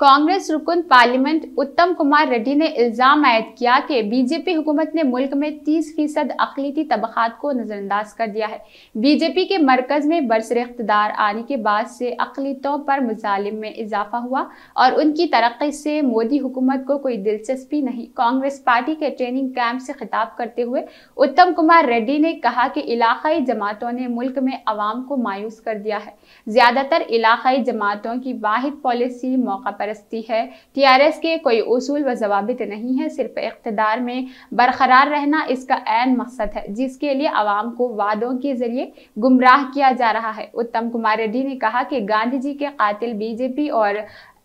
कांग्रेस रुकन पार्लियामेंट उत्तम कुमार रेड्डी ने इल्ज़ाम आयद किया कि बीजेपी हुकूमत ने मुल्क में 30 फीसद अकलीती तबक़ात को नज़रअंदाज कर दिया है बीजेपी के मरकज़ में बरसर इकतदार आने के बाद से अकलीतों पर मुजालिम में इजाफा हुआ और उनकी तरक्की से मोदी हुकूमत को कोई दिलचस्पी नहीं कांग्रेस पार्टी के ट्रेनिंग कैंप से खिताब करते हुए उत्तम कुमार रेड्डी ने कहा कि इलाकई जमातों ने मुल्क में आवाम को मायूस कर दिया है ज़्यादातर इलाकई जमातों की वाहि पॉलिसी मौका पर परस्ती है टीआरएस के कोई उसूल व जवाबित नहीं है सिर्फ इकतदार में बरकरार रहना इसका एन मकसद है जिसके लिए आवाम को वादों के जरिए गुमराह किया जा रहा है उत्तम कुमार रेड्डी ने कहा कि गांधी जी के कातिल बीजेपी और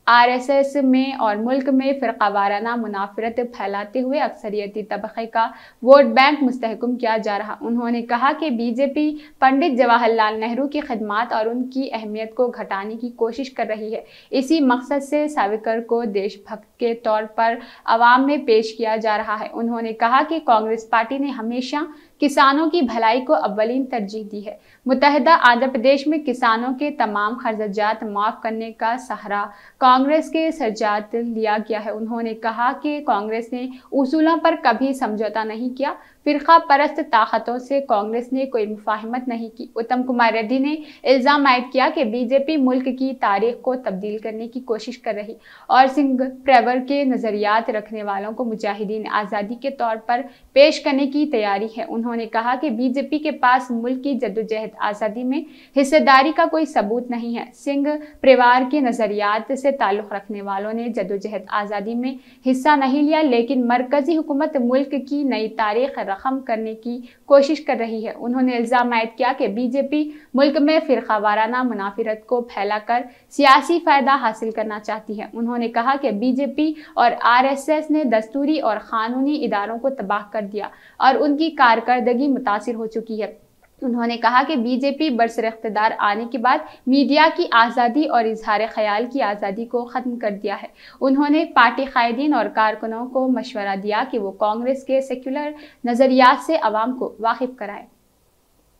आरएसएस में और मुल्क में फिर वाराना मुनाफरत फैलाते हुए अक्सरियती तबके का वोट बैंक मुस्तकम किया जा रहा उन्होंने कहा कि बीजेपी पंडित जवाहरलाल नेहरू की खदमात और उनकी अहमियत को घटाने की कोशिश कर रही है इसी मकसद से साविकर को देशभक्त के तौर पर आवाम में पेश किया जा रहा है उन्होंने कहा कि कांग्रेस पार्टी ने हमेशा किसानों की भलाई को अवलिन तरजीह दी है मुतहदा आंध्र प्रदेश में किसानों के तमाम खर्जात माफ़ करने का सहारा कांग्रेस के सरजात लिया गया है उन्होंने कहा कि कांग्रेस ने उसूलों पर कभी समझौता नहीं किया फिरका परस्त ताकतों से कांग्रेस ने कोई मुफाहमत नहीं की उत्तम कुमार रेड्डी ने इल्ज़ाम आयद किया कि बीजेपी मुल्क की तारीख को तब्दील करने की कोशिश कर रही और सिंह प्रेवर के नज़रियात रखने वालों को मुजाहिदीन आज़ादी के तौर पर पेश करने की तैयारी है उन्होंने कहा कि बीजेपी के पास मुल्क की जदोजहद आज़ादी में हिस्सेदारी का कोई सबूत नहीं है सिंह परिवार के नज़रियात से ताल्लुक़ रखने वालों ने जदोजहद आज़ादी में हिस्सा नहीं लिया लेकिन मरकज़ी हुकूमत मुल्क की नई तारीख रकम करने की कोशिश कर रही है उन्होंने इल्ज़ाम आयद किया कि बीजेपी मुल्क में फ़िरका वाराना मुनाफिरत को फैलाकर सियासी फ़ायदा हासिल करना चाहती है उन्होंने कहा कि बीजेपी और आरएसएस ने दस्तूरी और क़ानूनी इदारों को तबाह कर दिया और उनकी कारकर्दगी मुतासर हो चुकी है उन्होंने कहा कि बीजेपी बरसर इकतदार आने के बाद मीडिया की आज़ादी और इजहार ख्याल की आज़ादी को ख़त्म कर दिया है उन्होंने पार्टी कायदीन और कारकुनों को मशवरा दिया कि वो कांग्रेस के सेक्युलर नज़रियात से आवाम को वाकिफ कराएं